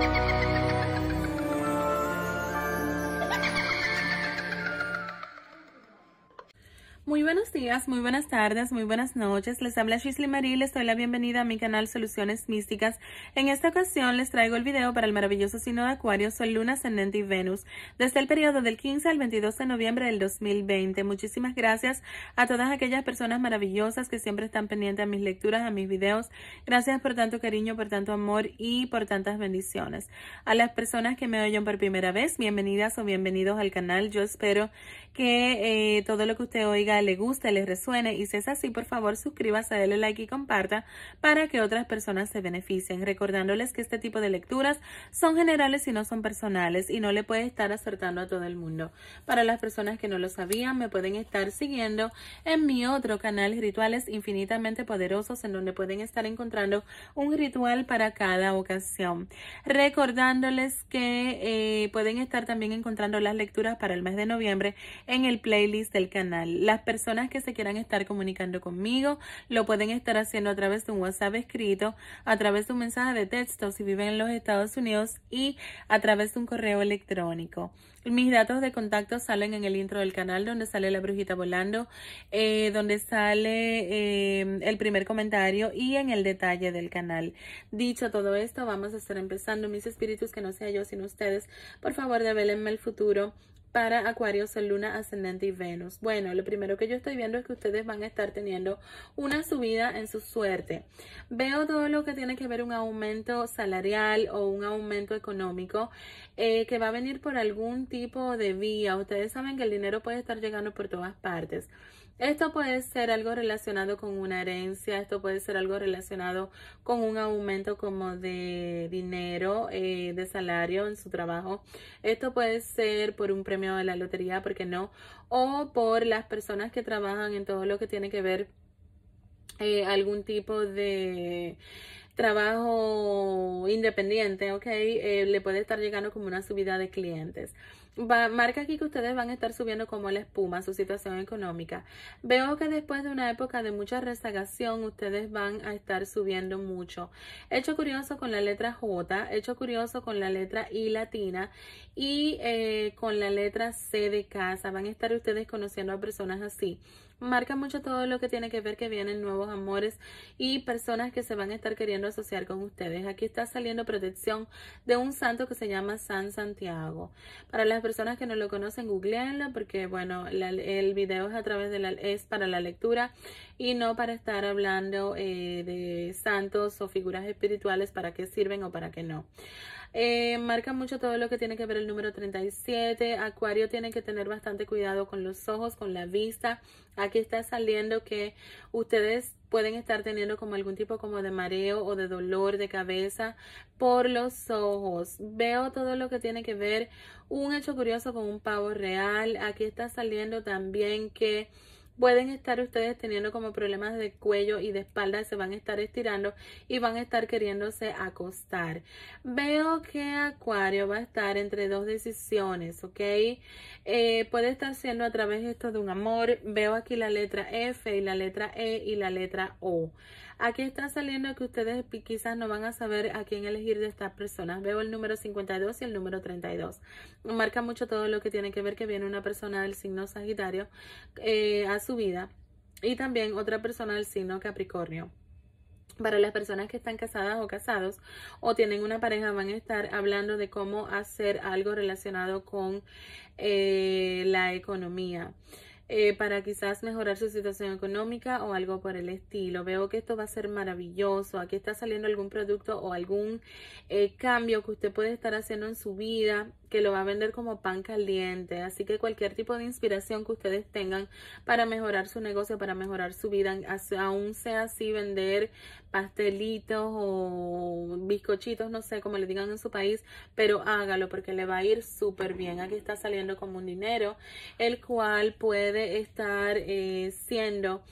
thank you Muy buenos días, muy buenas tardes, muy buenas noches. Les habla Shisley Marie, les doy la bienvenida a mi canal Soluciones Místicas. En esta ocasión les traigo el video para el maravilloso signo de Acuario, Sol, Luna, Ascendente y Venus, desde el periodo del 15 al 22 de noviembre del 2020. Muchísimas gracias a todas aquellas personas maravillosas que siempre están pendientes a mis lecturas, a mis videos. Gracias por tanto cariño, por tanto amor y por tantas bendiciones. A las personas que me oyen por primera vez, bienvenidas o bienvenidos al canal. Yo espero que eh, todo lo que usted oiga le le guste, les resuene y si es así, por favor suscríbase, déle like y comparta para que otras personas se beneficien, recordándoles que este tipo de lecturas son generales y no son personales y no le puede estar acertando a todo el mundo. Para las personas que no lo sabían, me pueden estar siguiendo en mi otro canal, Rituales Infinitamente Poderosos, en donde pueden estar encontrando un ritual para cada ocasión. Recordándoles que eh, pueden estar también encontrando las lecturas para el mes de noviembre en el playlist del canal. Las personas personas que se quieran estar comunicando conmigo. Lo pueden estar haciendo a través de un WhatsApp escrito, a través de un mensaje de texto si viven en los Estados Unidos y a través de un correo electrónico. Mis datos de contacto salen en el intro del canal donde sale la brujita volando, eh, donde sale eh, el primer comentario y en el detalle del canal. Dicho todo esto, vamos a estar empezando. Mis espíritus, que no sea yo sino ustedes, por favor develenme el futuro para Acuario, Sol, Luna, Ascendente y Venus. Bueno, lo primero que yo estoy viendo es que ustedes van a estar teniendo una subida en su suerte. Veo todo lo que tiene que ver un aumento salarial o un aumento económico eh, que va a venir por algún tipo de vía. Ustedes saben que el dinero puede estar llegando por todas partes. Esto puede ser algo relacionado con una herencia, esto puede ser algo relacionado con un aumento como de dinero, eh, de salario en su trabajo. Esto puede ser por un premio de la lotería, ¿por qué no? O por las personas que trabajan en todo lo que tiene que ver eh, algún tipo de trabajo independiente, ¿ok? Eh, le puede estar llegando como una subida de clientes marca aquí que ustedes van a estar subiendo como la espuma su situación económica. Veo que después de una época de mucha rezagación, ustedes van a estar subiendo mucho. Hecho curioso con la letra J, hecho curioso con la letra I latina y eh, con la letra C de casa. Van a estar ustedes conociendo a personas así marca mucho todo lo que tiene que ver que vienen nuevos amores y personas que se van a estar queriendo asociar con ustedes. Aquí está saliendo protección de un santo que se llama San Santiago. Para las personas que no lo conocen, googleenlo porque, bueno, el video es a través de la, es para la lectura y no para estar hablando eh, de santos o figuras espirituales para qué sirven o para qué no. Eh, marca mucho todo lo que tiene que ver el número 37. Acuario tiene que tener bastante cuidado con los ojos, con la vista. Aquí está saliendo que ustedes pueden estar teniendo como algún tipo como de mareo o de dolor de cabeza por los ojos. Veo todo lo que tiene que ver un hecho curioso con un pavo real. Aquí está saliendo también que pueden estar ustedes teniendo como problemas de cuello y de espalda, se van a estar estirando y van a estar queriéndose acostar. Veo que Acuario va a estar entre dos decisiones, ¿ok? Eh, puede estar siendo a través de esto de un amor. Veo aquí la letra F y la letra E y la letra O. Aquí está saliendo que ustedes quizás no van a saber a quién elegir de estas personas. Veo el número 52 y el número 32. Marca mucho todo lo que tiene que ver que viene una persona del signo Sagitario eh, a su vida y también otra persona del signo Capricornio para las personas que están casadas o casados o tienen una pareja van a estar hablando de cómo hacer algo relacionado con eh, la economía. Eh, para quizás mejorar su situación económica o algo por el estilo. Veo que esto va a ser maravilloso. Aquí está saliendo algún producto o algún eh, cambio que usted puede estar haciendo en su vida que lo va a vender como pan caliente. Así que cualquier tipo de inspiración que ustedes tengan para mejorar su negocio, para mejorar su vida, aún sea así vender pastelitos o bizcochitos, no sé, como le digan en su país, pero hágalo porque le va a ir súper bien. Aquí está saliendo como un dinero, el cual puede estar eh, siendo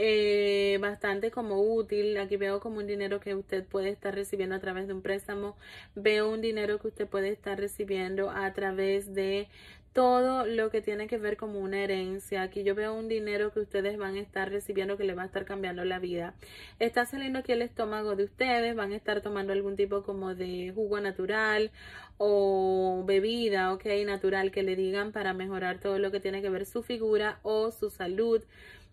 eh, bastante como útil. Aquí veo como un dinero que usted puede estar recibiendo a través de un préstamo. Veo un dinero que usted puede estar recibiendo a través de todo lo que tiene que ver como una herencia. Aquí yo veo un dinero que ustedes van a estar recibiendo que le va a estar cambiando la vida. Está saliendo aquí el estómago de ustedes, van a estar tomando algún tipo como de jugo natural o bebida, ok, natural que le digan para mejorar todo lo que tiene que ver su figura o su salud.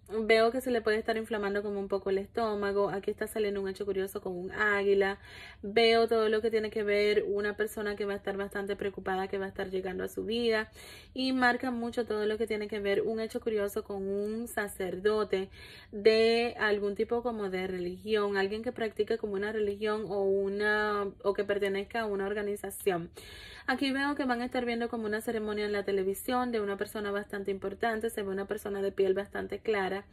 Veo que se le puede estar inflamando como un poco el estómago. Aquí está saliendo un hecho curioso con un águila. Veo todo lo que tiene que ver una persona que va a estar bastante preocupada, que va a estar llegando a su vida. Y marca mucho todo lo que tiene que ver un hecho curioso con un sacerdote de algún tipo como de religión. Alguien que practica como una religión o, una, o que pertenezca a una organización. Aquí veo que van a estar viendo como una ceremonia en la televisión de una persona bastante importante. Se ve una persona de piel bastante clara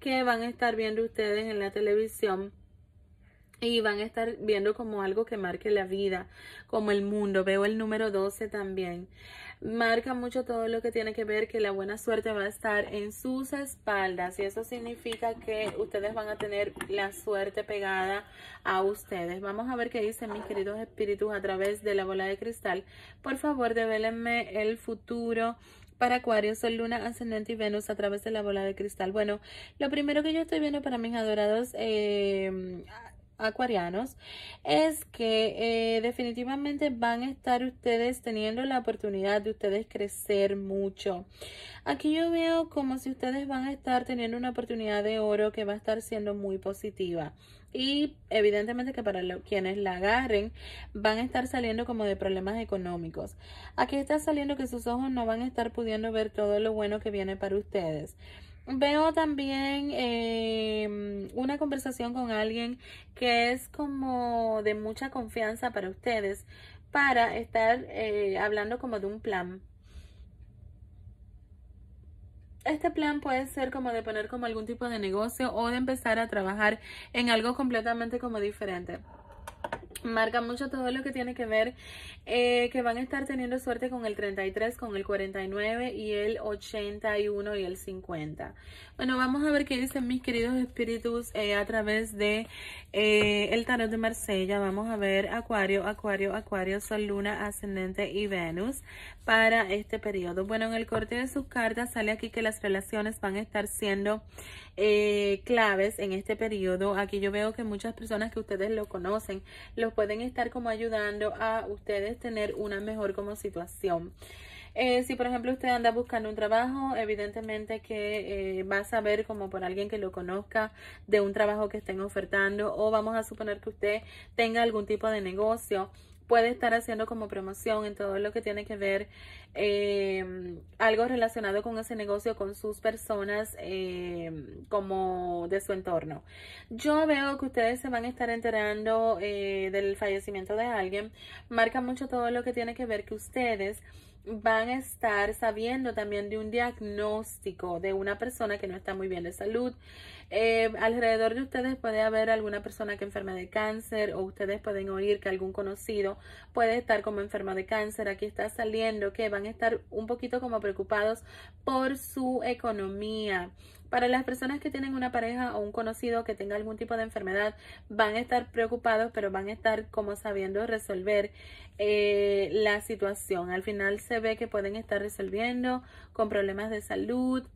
que van a estar viendo ustedes en la televisión y van a estar viendo como algo que marque la vida, como el mundo. Veo el número 12 también marca mucho todo lo que tiene que ver que la buena suerte va a estar en sus espaldas y eso significa que ustedes van a tener la suerte pegada a ustedes. Vamos a ver qué dicen mis queridos espíritus a través de la bola de cristal. Por favor, devélenme el futuro para Acuario, Sol, Luna, Ascendente y Venus a través de la bola de cristal. Bueno, lo primero que yo estoy viendo para mis adorados eh, acuarianos es que eh, definitivamente van a estar ustedes teniendo la oportunidad de ustedes crecer mucho. Aquí yo veo como si ustedes van a estar teniendo una oportunidad de oro que va a estar siendo muy positiva. Y evidentemente que para quienes la agarren van a estar saliendo como de problemas económicos. Aquí está saliendo que sus ojos no van a estar pudiendo ver todo lo bueno que viene para ustedes. Veo también em, una conversación con alguien que es como de mucha confianza para ustedes para estar eh, hablando como de un plan. Este plan puede ser como de poner como algún tipo de negocio o de empezar a trabajar en algo completamente como diferente marca mucho todo lo que tiene que ver eh, que van a estar teniendo suerte con el 33, con el 49 y el 81 y el 50. Bueno, vamos a ver qué dicen mis queridos espíritus eh, a través de eh, el tarot de Marsella. Vamos a ver Acuario, Acuario, Acuario, Sol, Luna, Ascendente y Venus para este periodo. Bueno, en el corte de sus cartas sale aquí que las relaciones van a estar siendo claves en este periodo. Aquí yo veo que muchas personas que ustedes lo conocen, los pueden estar como ayudando a ustedes tener una mejor como situación. Eh, si por ejemplo usted anda buscando un trabajo, evidentemente que eh, va a saber como por alguien que lo conozca de un trabajo que estén ofertando o vamos a suponer que usted tenga algún tipo de negocio puede estar haciendo como promoción en todo lo que tiene que ver em, algo relacionado con ese negocio, con sus personas, em, como de su entorno. Yo veo que ustedes se van a estar enterando eh, del fallecimiento de alguien. Marca mucho todo lo que tiene que ver que ustedes van a estar sabiendo también de un diagnóstico de una persona que no está muy bien de salud, eh, alrededor de ustedes puede haber alguna persona que enferma de cáncer o ustedes pueden oír que algún conocido puede estar como enfermo de cáncer. Aquí está saliendo que van a estar un poquito como preocupados por su economía. Para las personas que tienen una pareja o un conocido que tenga algún tipo de enfermedad, van a estar preocupados, pero van a estar como sabiendo resolver eh, la situación. Al final se ve que pueden estar resolviendo con problemas de salud,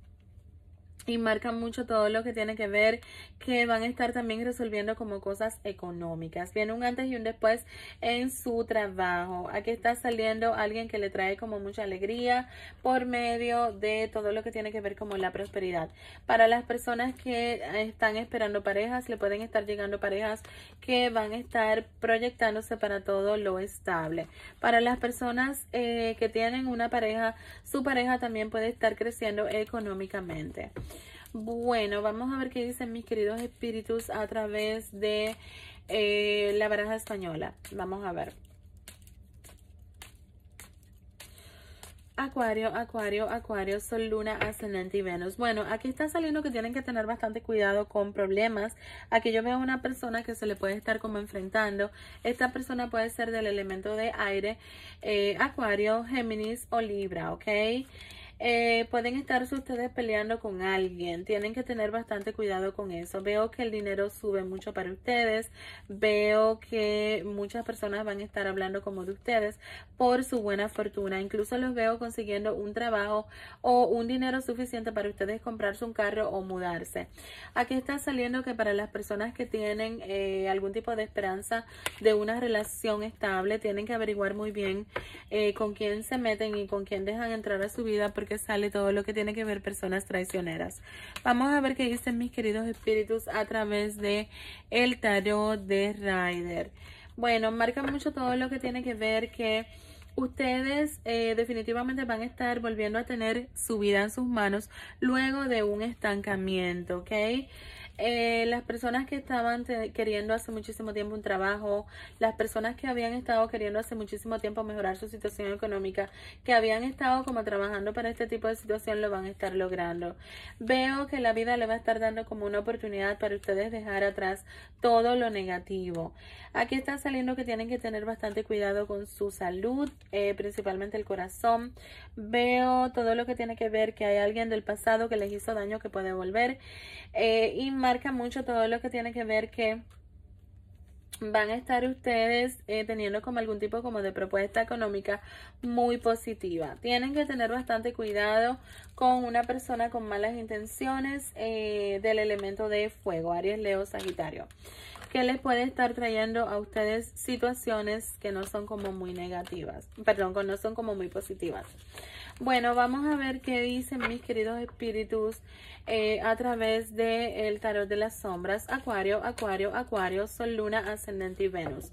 y marca mucho todo lo que tiene que ver que van a estar también resolviendo como cosas económicas. Viene un antes y un después en su trabajo. Aquí está saliendo alguien que le trae como mucha alegría por medio de todo lo que tiene que ver como la prosperidad. Para las personas que están esperando parejas, le pueden estar llegando parejas que van a estar proyectándose para todo lo estable. Para las personas eh, que tienen una pareja, su pareja también puede estar creciendo económicamente. Bueno, vamos a ver qué dicen mis queridos espíritus a través de eh, la baraja española. Vamos a ver. Acuario, Acuario, Acuario, Sol, Luna, Ascendente y Venus. Bueno, aquí está saliendo que tienen que tener bastante cuidado con problemas. Aquí yo veo una persona que se le puede estar como enfrentando. Esta persona puede ser del elemento de aire, eh, Acuario, Géminis o Libra, ¿ok? Eh, pueden estar ustedes peleando con alguien. Tienen que tener bastante cuidado con eso. Veo que el dinero sube mucho para ustedes. Veo que muchas personas van a estar hablando como de ustedes por su buena fortuna. Incluso los veo consiguiendo un trabajo o un dinero suficiente para ustedes comprarse un carro o mudarse. Aquí está saliendo que para las personas que tienen eh, algún tipo de esperanza de una relación estable, tienen que averiguar muy bien eh, con quién se meten y con quién dejan entrar a su vida que sale todo lo que tiene que ver personas traicioneras. Vamos a ver qué dicen mis queridos espíritus a través de el tarot de Rider. Bueno, marca mucho todo lo que tiene que ver que ustedes eh, definitivamente van a estar volviendo a tener su vida en sus manos luego de un estancamiento, ¿ok? Eh, las personas que estaban queriendo hace muchísimo tiempo un trabajo, las personas que habían estado queriendo hace muchísimo tiempo mejorar su situación económica, que habían estado como trabajando para este tipo de situación, lo van a estar logrando. Veo que la vida le va a estar dando como una oportunidad para ustedes dejar atrás todo lo negativo. Aquí está saliendo que tienen que tener bastante cuidado con su salud, eh, principalmente el corazón. Veo todo lo que tiene que ver que hay alguien del pasado que les hizo daño que puede volver. Eh, y más Marca mucho todo lo que tiene que ver que van a estar ustedes eh, teniendo como algún tipo como de propuesta económica muy positiva. Tienen que tener bastante cuidado con una persona con malas intenciones eh, del elemento de fuego, Aries, Leo, Sagitario que les puede estar trayendo a ustedes situaciones que no son como muy negativas, perdón, que no son como muy positivas. Bueno, vamos a ver qué dicen mis queridos espíritus eh, a través del tarot de las sombras, Acuario, Acuario, Acuario, Sol, Luna, Ascendente y Venus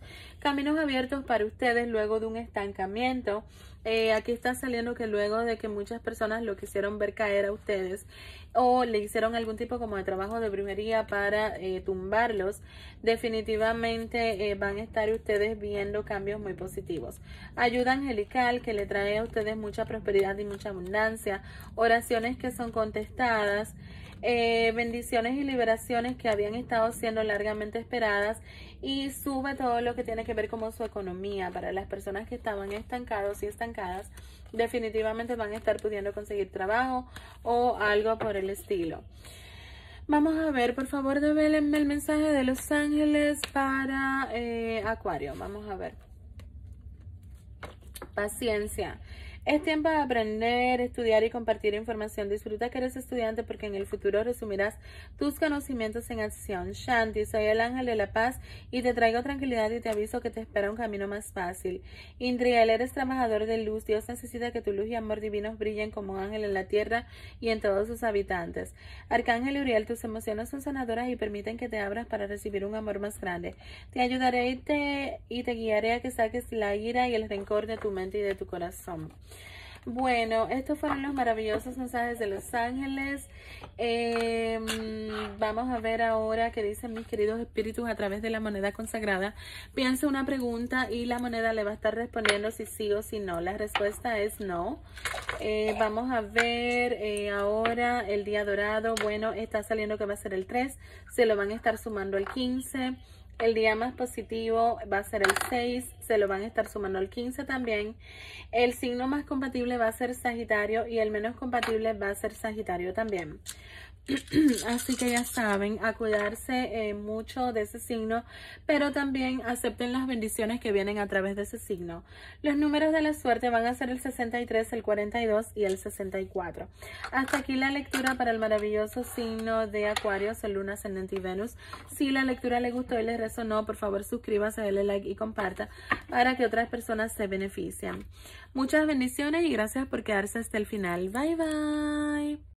caminos abiertos para ustedes luego de un estancamiento. Eh, aquí está saliendo que luego de que muchas personas lo quisieron ver caer a ustedes o le hicieron algún tipo como de trabajo de brujería para eh, tumbarlos, definitivamente eh, van a estar ustedes viendo cambios muy positivos. Ayuda angelical que le trae a ustedes mucha prosperidad y mucha abundancia, oraciones que son contestadas, bendiciones y liberaciones que habían estado siendo largamente esperadas y sube todo lo que tiene que ver como su economía. Para las personas que estaban estancados y estancadas, definitivamente van a estar pudiendo conseguir trabajo o algo por el estilo. Vamos a ver, por favor, develenme el mensaje de Los Ángeles para eh, Acuario. Vamos a ver. Paciencia. Es tiempo de aprender, estudiar y compartir información. Disfruta que eres estudiante porque en el futuro resumirás tus conocimientos en acción. Shanti, soy el ángel de la paz y te traigo tranquilidad y te aviso que te espera un camino más fácil. Indriel, eres trabajador de luz. Dios necesita que tu luz y amor divinos brillen como un ángel en la tierra y en todos sus habitantes. Arcángel Uriel, tus emociones son sanadoras y permiten que te abras para recibir un amor más grande. Te ayudaré y te, y te guiaré a que saques la ira y el rencor de tu mente y de tu corazón. Bueno, estos fueron los maravillosos mensajes de Los Ángeles. Em, vamos a ver ahora qué dicen mis queridos espíritus a través de la moneda consagrada. Piensa una pregunta y la moneda le va a estar respondiendo si sí o si no. La respuesta es no. Eh, vamos a ver eh, ahora el día dorado. Bueno, está saliendo que va a ser el 3. Se lo van a estar sumando el 15. El día más positivo va a ser el 6, se lo van a estar sumando el 15 también. El signo más compatible va a ser Sagitario y el menos compatible va a ser Sagitario también. Así que ya saben, a cuidarse eh, mucho de ese signo, pero también acepten las bendiciones que vienen a través de ese signo. Los números de la suerte van a ser el 63, el 42 y el 64. Hasta aquí la lectura para el maravilloso signo de Acuario, Sol, Luna, Ascendente y Venus. Si la lectura les gustó y les resonó, por favor suscríbase, denle like y comparta para que otras personas se beneficien. Muchas bendiciones y gracias por quedarse hasta el final. Bye, bye.